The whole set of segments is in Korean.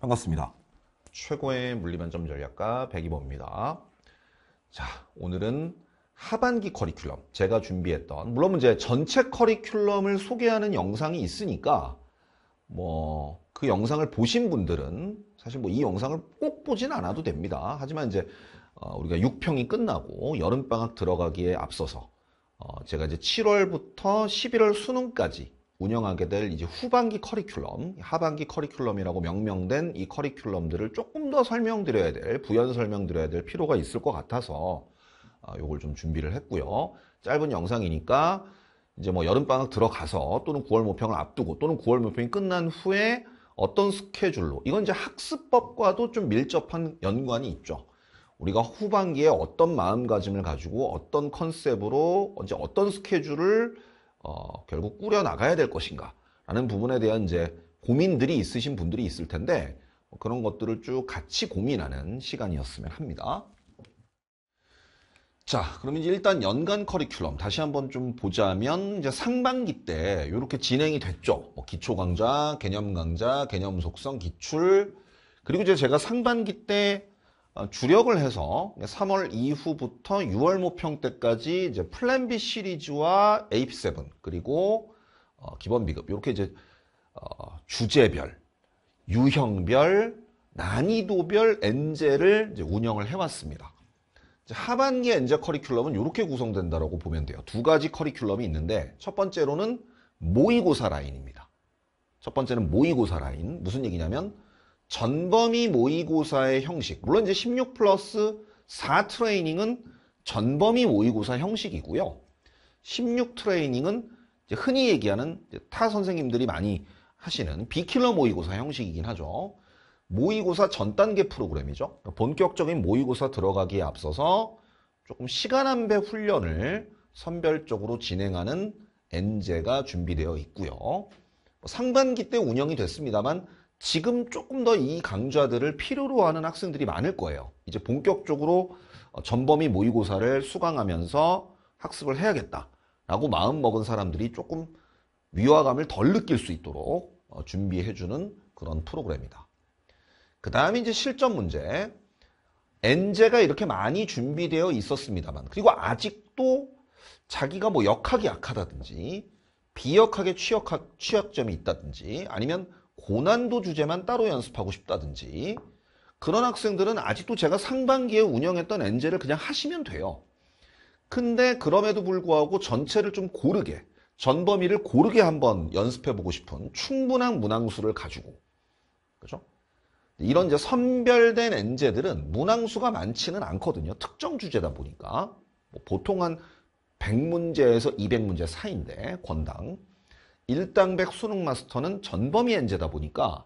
반갑습니다. 최고의 물리면점 전략가 백이범입니다. 자, 오늘은 하반기 커리큘럼, 제가 준비했던, 물론 문제 전체 커리큘럼을 소개하는 영상이 있으니까, 뭐, 그 영상을 보신 분들은 사실 뭐 이 영상을 꼭 보진 않아도 됩니다. 하지만 이제, 어, 우리가 6평이 끝나고 여름방학 들어가기에 앞서서, 어, 제가 이제 7월부터 11월 수능까지 운영하게 될 이제 후반기 커리큘럼, 하반기 커리큘럼이라고 명명된 이 커리큘럼들을 조금 더 설명드려야 될, 부연 설명드려야 될 필요가 있을 것 같아서 이걸좀 아, 준비를 했고요. 짧은 영상이니까 이제 뭐 여름방학 들어가서 또는 9월 모평을 앞두고 또는 9월 모평이 끝난 후에 어떤 스케줄로 이건 이제 학습법과도 좀 밀접한 연관이 있죠. 우리가 후반기에 어떤 마음가짐을 가지고 어떤 컨셉으로 이제 어떤 스케줄을 어, 결국 꾸려 나가야 될 것인가 라는 부분에 대한 이제 고민들이 있으신 분들이 있을 텐데 뭐 그런 것들을 쭉 같이 고민하는 시간이었으면 합니다. 자, 그럼 이제 일단 연간 커리큘럼 다시 한번 좀 보자면 이제 상반기 때 이렇게 진행이 됐죠. 뭐 기초 강좌, 개념 강좌, 개념 속성, 기출 그리고 이제 제가 상반기 때 어, 주력을 해서 3월 이후부터 6월 모평 때까지 이제 플랜 B 시리즈와 AP7 그리고 어, 기본 비급 이렇게 이제 어, 주제별, 유형별, 난이도별 엔젤을 운영을 해왔습니다. 하반기 엔젤 커리큘럼은 이렇게 구성된다라고 보면 돼요. 두 가지 커리큘럼이 있는데 첫 번째로는 모의고사 라인입니다. 첫 번째는 모의고사 라인 무슨 얘기냐면 전범위 모의고사의 형식 물론 이제 16 플러스 4 트레이닝은 전범위 모의고사 형식이고요 16 트레이닝은 흔히 얘기하는 타 선생님들이 많이 하시는 비킬러 모의고사 형식이긴 하죠 모의고사 전 단계 프로그램이죠 본격적인 모의고사 들어가기에 앞서서 조금 시간 안배 훈련을 선별적으로 진행하는 엔제가 준비되어 있고요 뭐 상반기 때 운영이 됐습니다만 지금 조금 더 이 강좌들을 필요로 하는 학생들이 많을 거예요. 이제 본격적으로 어, 전범위 모의고사를 수강하면서 학습을 해야겠다라고 마음 먹은 사람들이 조금 위화감을 덜 느낄 수 있도록 어, 준비해주는 그런 프로그램이다. 그 다음에 이제 실전 문제. 엔제가 이렇게 많이 준비되어 있었습니다만 그리고 아직도 자기가 뭐 역학이 약하다든지 비역학에 취약 취약점이 있다든지 아니면 고난도 주제만 따로 연습하고 싶다든지 그런 학생들은 아직도 제가 상반기에 운영했던 엔젤을 그냥 하시면 돼요. 근데 그럼에도 불구하고 전체를 좀 고르게 전범위를 고르게 한번 연습해보고 싶은 충분한 문항수를 가지고 그죠? 이런 이제 선별된 엔제들은 문항수가 많지는 않거든요. 특정 주제다 보니까 뭐 보통 한 100문제에서 200문제 사이인데 권당 일당백 수능 마스터는 전범위 엔제다 보니까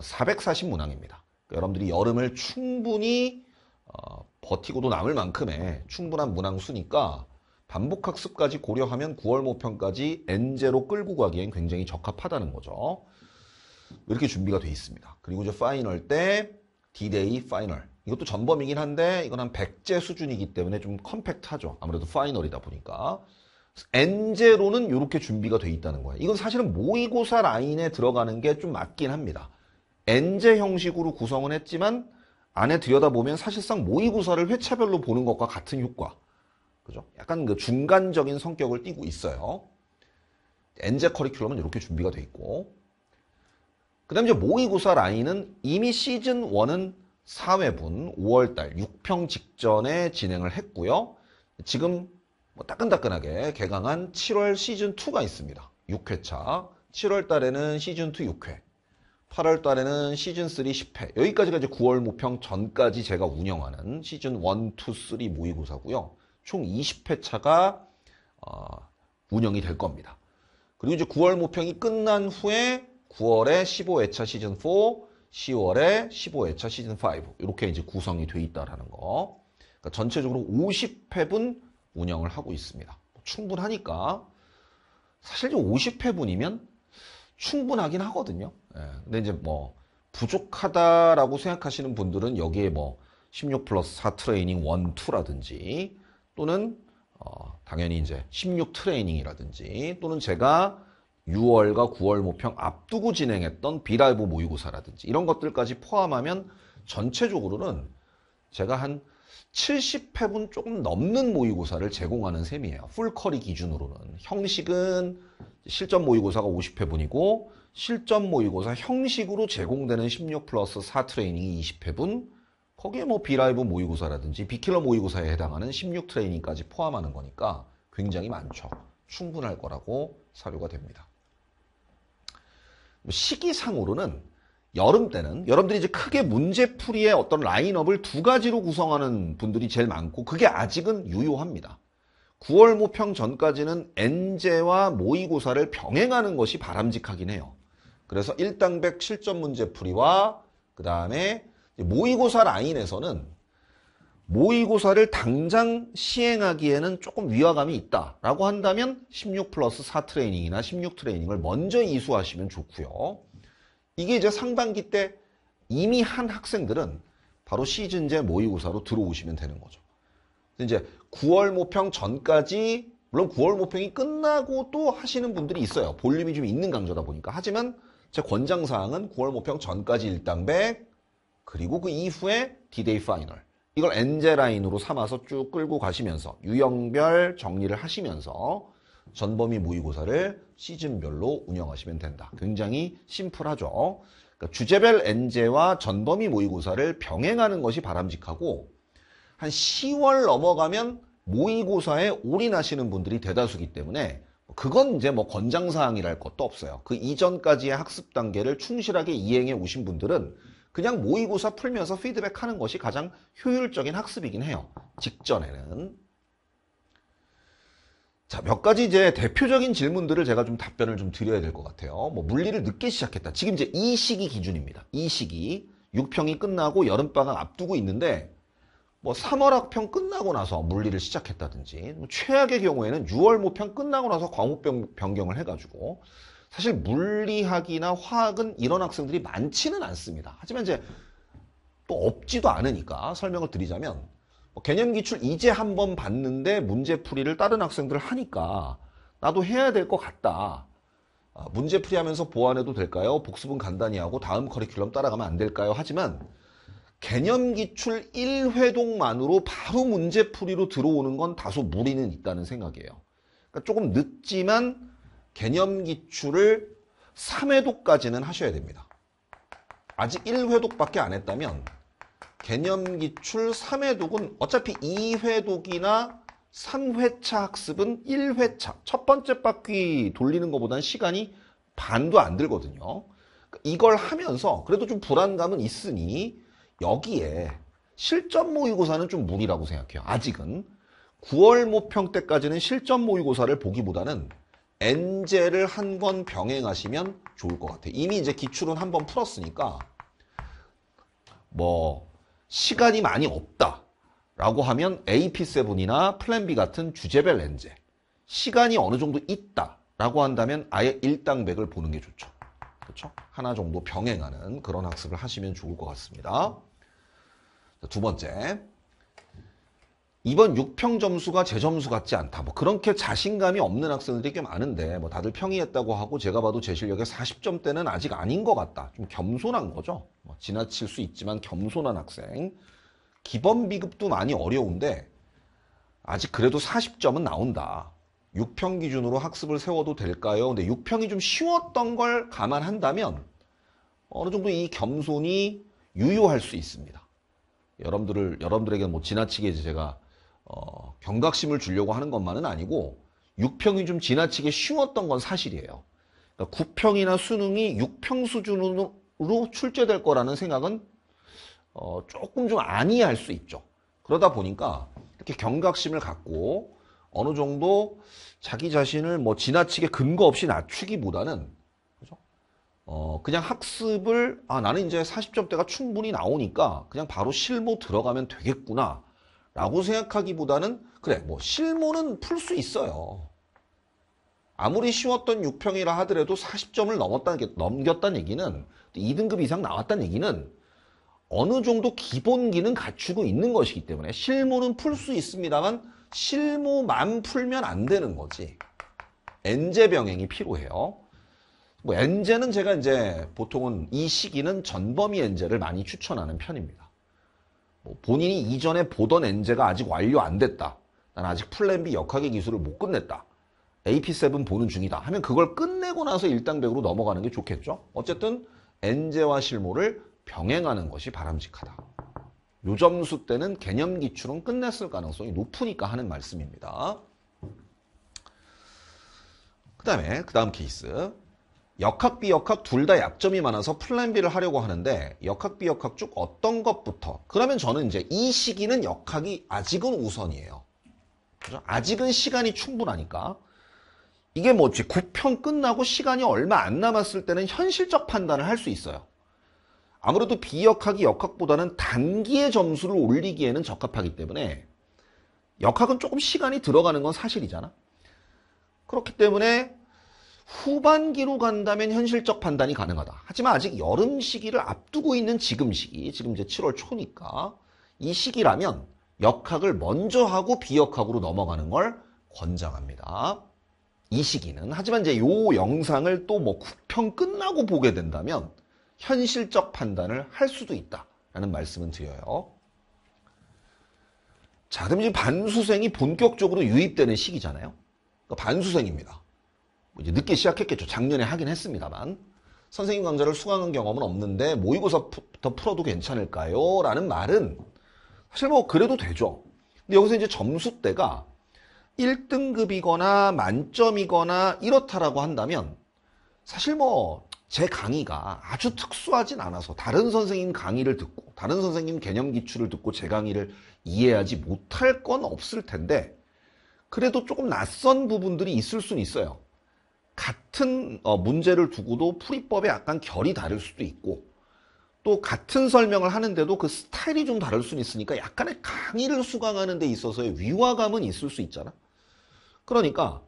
440 어, 문항입니다. 그러니까 여러분들이 여름을 충분히 어, 버티고도 남을 만큼의 충분한 문항 수니까 반복학습까지 고려하면 9월 모평까지 엔제로 끌고 가기엔 굉장히 적합하다는 거죠. 이렇게 준비가 돼 있습니다. 그리고 이제 파이널 때 D-Day 파이널 이것도 전범이긴 한데 이건 한 100제 수준이기 때문에 좀 컴팩트하죠. 아무래도 파이널이다 보니까 N제로는 이렇게 준비가 돼 있다는 거예요. 이건 사실은 모의고사 라인에 들어가는 게 좀 맞긴 합니다. N제 형식으로 구성은 했지만 안에 들여다보면 사실상 모의고사를 회차별로 보는 것과 같은 효과. 그죠? 약간 그 중간적인 성격을 띠고 있어요. N제 커리큘럼은 이렇게 준비가 돼 있고. 그 다음에 모의고사 라인은 이미 시즌 1은 4회분 5월달 6평 직전에 진행을 했고요. 지금 뭐 따끈따끈하게 개강한 7월 시즌2가 있습니다. 6회차 7월 달에는 시즌2 6회 8월 달에는 시즌3 10회 여기까지가 이제 9월 모평 전까지 제가 운영하는 시즌1, 2, 3 모의고사고요. 총 20회차가 어, 운영이 될 겁니다. 그리고 이제 9월 모평이 끝난 후에 9월에 15회차 시즌 4, 10월에 15회차 시즌 5 이렇게 이제 구성이 돼 있다라는 거. 그러니까 전체적으로 50회분 운영을 하고 있습니다. 뭐 충분하니까 사실 50회분이면 충분하긴 하거든요. 예, 근데 이제 뭐 부족하다라고 생각하시는 분들은 여기에 뭐 16 플러스 4 트레이닝 1, 2라든지 또는 어, 당연히 이제 16 트레이닝이라든지 또는 제가 6월과 9월 모평 앞두고 진행했던 비라이브 모의고사라든지 이런 것들까지 포함하면 전체적으로는 제가 한 70회분 조금 넘는 모의고사를 제공하는 셈이에요. 풀커리 기준으로는. 형식은 실전 모의고사가 50회분이고 실전 모의고사 형식으로 제공되는 16 플러스 4 트레이닝이 20회분 거기에 뭐 비라이브 모의고사라든지 비킬러 모의고사에 해당하는 16 트레이닝까지 포함하는 거니까 굉장히 많죠. 충분할 거라고 사료가 됩니다. 뭐 시기상으로는 여름 때는 여러분들이 이제 크게 문제풀이의 어떤 라인업을 두 가지로 구성하는 분들이 제일 많고 그게 아직은 유효합니다. 9월 모평 전까지는 n 제와 모의고사를 병행하는 것이 바람직하긴 해요. 그래서 1당백 실전 문제풀이와 그 다음에 모의고사 라인에서는 모의고사를 당장 시행하기에는 조금 위화감이 있다라고 한다면 16 플러스 4 트레이닝이나 16 트레이닝을 먼저 이수하시면 좋고요. 이게 이제 상반기 때 이미 한 학생들은 바로 시즌제 모의고사로 들어오시면 되는 거죠. 이제 9월 모평 전까지 물론 9월 모평이 끝나고 또 하시는 분들이 있어요. 볼륨이 좀 있는 강좌다 보니까. 하지만 제 권장사항은 9월 모평 전까지 일당백 그리고 그 이후에 디데이 파이널 이걸 엔제 라인으로 삼아서 쭉 끌고 가시면서 유형별 정리를 하시면서 전범위 모의고사를 시즌별로 운영하시면 된다. 굉장히 심플하죠. 그러니까 주제별 엔제와 전범위 모의고사를 병행하는 것이 바람직하고 한 10월 넘어가면 모의고사에 올인하시는 분들이 대다수기 때문에 그건 이제 뭐 권장사항이랄 것도 없어요. 그 이전까지의 학습 단계를 충실하게 이행해 오신 분들은 그냥 모의고사 풀면서 피드백하는 것이 가장 효율적인 학습이긴 해요. 직전에는. 자, 몇 가지 이제 대표적인 질문들을 제가 좀 답변을 좀 드려야 될 것 같아요. 뭐 물리를 늦게 시작했다. 지금 이제 이 시기 기준입니다. 이 시기 6평이 끝나고 여름방학 앞두고 있는데 뭐 3월 학평 끝나고 나서 물리를 시작했다든지 뭐 최악의 경우에는 6월 모평 끝나고 나서 광우병 변경을 해가지고 사실 물리학이나 화학은 이런 학생들이 많지는 않습니다. 하지만 이제 또 없지도 않으니까 설명을 드리자면 뭐 개념 기출 이제 한번 봤는데 문제풀이를 다른 학생들 하니까 나도 해야 될 것 같다. 아, 문제풀이 하면서 보완해도 될까요? 복습은 간단히 하고 다음 커리큘럼 따라가면 안 될까요? 하지만 개념 기출 1회동만으로 바로 문제풀이로 들어오는 건 다소 무리는 있다는 생각이에요. 그러니까 조금 늦지만 개념 기출을 3회독까지는 하셔야 됩니다. 아직 1회독밖에 안 했다면 개념 기출 3회독은 어차피 2회독이나 3회차 학습은 1회차 첫 번째 바퀴 돌리는 것보다는 시간이 반도 안 들거든요 이걸 하면서 그래도 좀 불안감은 있으니 여기에 실전 모의고사는 좀 무리라고 생각해요 아직은 9월 모평 때까지는 실전 모의고사를 보기보다는 n 제를한 번 병행하시면 좋을 것 같아요 이미 이제 기출은 한 번 풀었으니까 뭐 시간이 많이 없다 라고 하면 AP7이나 플랜 B 같은 주제별 렌즈 시간이 어느 정도 있다 라고 한다면 아예 일당백을 보는 게 좋죠 그렇죠? 하나 정도 병행하는 그런 학습을 하시면 좋을 것 같습니다 두 번째 이번 6평 점수가 제 점수 같지 않다. 뭐 그렇게 자신감이 없는 학생들이 꽤 많은데 뭐 다들 평이했다고 하고 제가 봐도 제 실력의 40점대는 아직 아닌 것 같다. 좀 겸손한 거죠. 뭐 지나칠 수 있지만 겸손한 학생. 기본 비급도 많이 어려운데 아직 그래도 40점은 나온다. 6평 기준으로 학습을 세워도 될까요? 근데 6평이 좀 쉬웠던 걸 감안한다면 어느 정도 이 겸손이 유효할 수 있습니다. 여러분들을 여러분들에게는 뭐 지나치게 제가 어, 경각심을 주려고 하는 것만은 아니고 6평이 좀 지나치게 쉬웠던 건 사실이에요. 그러니까 9평이나 수능이 6평 수준으로 출제될 거라는 생각은 어, 조금 좀 아니할 수 있죠. 그러다 보니까 이렇게 경각심을 갖고 어느 정도 자기 자신을 뭐 지나치게 근거 없이 낮추기보다는 그죠? 어, 그냥 학습을 아 나는 이제 40점대가 충분히 나오니까 그냥 바로 실무 들어가면 되겠구나 라고 생각하기보다는 그래 뭐 실무는 풀 수 있어요. 아무리 쉬웠던 6평이라 하더라도 40점을 넘었다는 넘겼다는 얘기는 2등급 이상 나왔다는 얘기는 어느 정도 기본기는 갖추고 있는 것이기 때문에 실무는 풀 수 있습니다만 실무만 풀면 안 되는 거지. 엔제 병행이 필요해요. 뭐 엔제는 제가 이제 보통은 이 시기는 전범위 엔제를 많이 추천하는 편입니다. 뭐 본인이 이전에 보던 엔제가 아직 완료 안 됐다. 난 아직 플랜 비 역학의 기술을 못 끝냈다. AP7 보는 중이다 하면 그걸 끝내고 나서 일당백으로 넘어가는 게 좋겠죠. 어쨌든 엔제와 실모를 병행하는 것이 바람직하다. 요점수 때는 개념 기출은 끝냈을 가능성이 높으니까 하는 말씀입니다. 그 다음에 그 다음 케이스 역학, 비역학 둘 다 약점이 많아서 플랜 B를 하려고 하는데 역학, 비역학 쭉 어떤 것부터 그러면 저는 이제 이 시기는 역학이 아직은 우선이에요. 그렇죠? 아직은 시간이 충분하니까 이게 뭐지 9편 끝나고 시간이 얼마 안 남았을 때는 현실적 판단을 할 수 있어요. 아무래도 비역학이 역학보다는 단기의 점수를 올리기에는 적합하기 때문에 역학은 조금 시간이 들어가는 건 사실이잖아. 그렇기 때문에 후반기로 간다면 현실적 판단이 가능하다. 하지만 아직 여름 시기를 앞두고 있는 지금 시기, 지금 이제 7월 초니까 이 시기라면 역학을 먼저 하고 비역학으로 넘어가는 걸 권장합니다. 이 시기는 하지만 이제 요 영상을 또 뭐 국평 끝나고 보게 된다면 현실적 판단을 할 수도 있다라는 말씀은 드려요. 자, 그럼 이제 반수생이 본격적으로 유입되는 시기잖아요. 그러니까 반수생입니다. 뭐 이제 늦게 시작했겠죠. 작년에 하긴 했습니다만. 선생님 강좌를 수강한 경험은 없는데 모의고사부터 풀어도 괜찮을까요? 라는 말은 사실 뭐 그래도 되죠. 근데 여기서 이제 점수대가 1등급이거나 만점이거나 이렇다라고 한다면 사실 뭐 제 강의가 아주 특수하진 않아서 다른 선생님 강의를 듣고 다른 선생님 개념 기출을 듣고 제 강의를 이해하지 못할 건 없을 텐데 그래도 조금 낯선 부분들이 있을 수는 있어요. 같은 어, 문제를 두고도 풀이법에 약간 결이 다를 수도 있고 또 같은 설명을 하는데도 그 스타일이 좀 다를 수는 있으니까 약간의 강의를 수강하는 데 있어서의 위화감은 있을 수 있잖아. 그러니까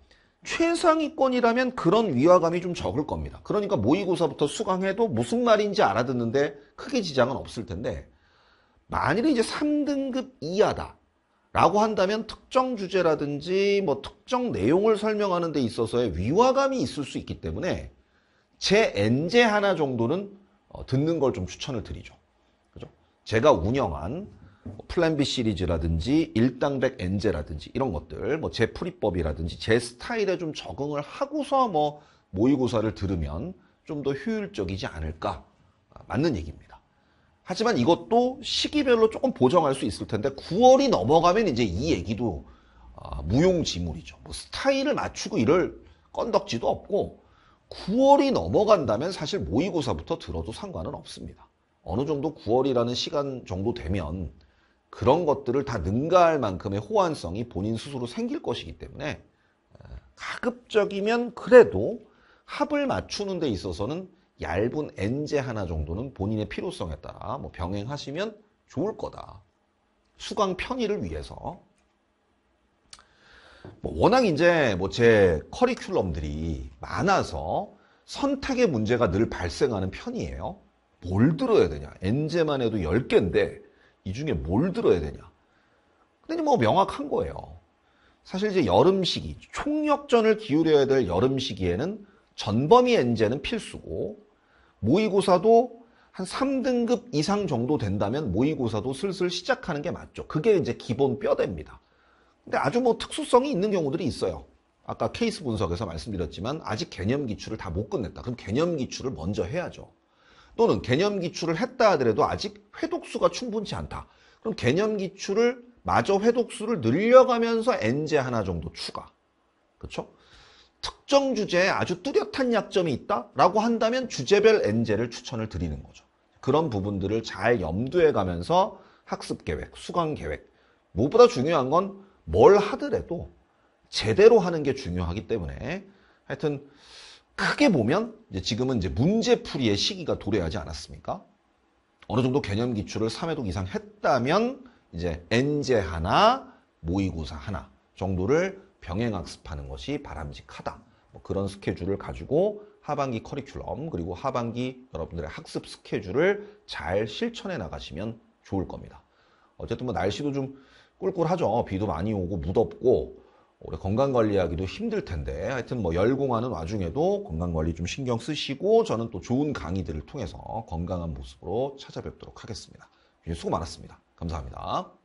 최상위권이라면 그런 위화감이 좀 적을 겁니다. 그러니까 모의고사부터 수강해도 무슨 말인지 알아듣는데 크게 지장은 없을 텐데 만일에 이제 3등급 이하다. 라고 한다면 특정 주제라든지 뭐 특정 내용을 설명하는 데 있어서의 위화감이 있을 수 있기 때문에 제 엔제 하나 정도는 어, 듣는 걸 좀 추천을 드리죠. 그죠? 제가 운영한 뭐 플랜 B 시리즈라든지 일당백 엔제라든지 이런 것들 뭐제 풀이법이라든지 제 스타일에 좀 적응을 하고서 뭐 모의고사를 들으면 좀 더 효율적이지 않을까 아, 맞는 얘기입니다. 하지만 이것도 시기별로 조금 보정할 수 있을 텐데 9월이 넘어가면 이제 이 얘기도 아, 무용지물이죠. 뭐 스타일을 맞추고 이럴 건덕지도 없고 9월이 넘어간다면 사실 모의고사부터 들어도 상관은 없습니다. 어느 정도 9월이라는 시간 정도 되면 그런 것들을 다 능가할 만큼의 호환성이 본인 스스로 생길 것이기 때문에 가급적이면 그래도 합을 맞추는 데 있어서는 얇은 엔제 하나 정도는 본인의 필요성에 따라 뭐 병행하시면 좋을 거다. 수강 편의를 위해서. 뭐 워낙 이제 뭐 제 커리큘럼들이 많아서 선택의 문제가 늘 발생하는 편이에요. 뭘 들어야 되냐. 엔제만 해도 10개인데 이 중에 뭘 들어야 되냐. 근데 뭐 명확한 거예요. 사실 이제 여름 시기, 총력전을 기울여야 될 여름 시기에는 전범위 엔제는 필수고 모의고사도 한 3등급 이상 정도 된다면 모의고사도 슬슬 시작하는 게 맞죠. 그게 이제 기본 뼈대입니다. 근데 아주 뭐 특수성이 있는 경우들이 있어요. 아까 케이스 분석에서 말씀드렸지만 아직 개념 기출을 다 못 끝냈다. 그럼 개념 기출을 먼저 해야죠. 또는 개념 기출을 했다 하더라도 아직 회독수가 충분치 않다. 그럼 개념 기출을 마저 회독수를 늘려가면서 엔제 하나 정도 추가. 그렇죠? 특정 주제에 아주 뚜렷한 약점이 있다라고 한다면 주제별 엔젤을 추천을 드리는 거죠. 그런 부분들을 잘 염두에 가면서 학습 계획, 수강 계획. 무엇보다 중요한 건 뭘 하더라도 제대로 하는 게 중요하기 때문에 하여튼 크게 보면 이제 지금은 이제 문제풀이의 시기가 도래하지 않았습니까? 어느 정도 개념 기출을 3회독 이상 했다면 이제 엔제 하나, 모의고사 하나 정도를 병행학습하는 것이 바람직하다. 뭐 그런 스케줄을 가지고 하반기 커리큘럼 그리고 하반기 여러분들의 학습 스케줄을 잘 실천해 나가시면 좋을 겁니다. 어쨌든 뭐 날씨도 좀 꿀꿀하죠. 비도 많이 오고 무덥고 올해 건강 관리하기도 힘들 텐데 하여튼 뭐 열공하는 와중에도 건강 관리 좀 신경 쓰시고 저는 또 좋은 강의들을 통해서 건강한 모습으로 찾아뵙도록 하겠습니다. 수고 많았습니다. 감사합니다.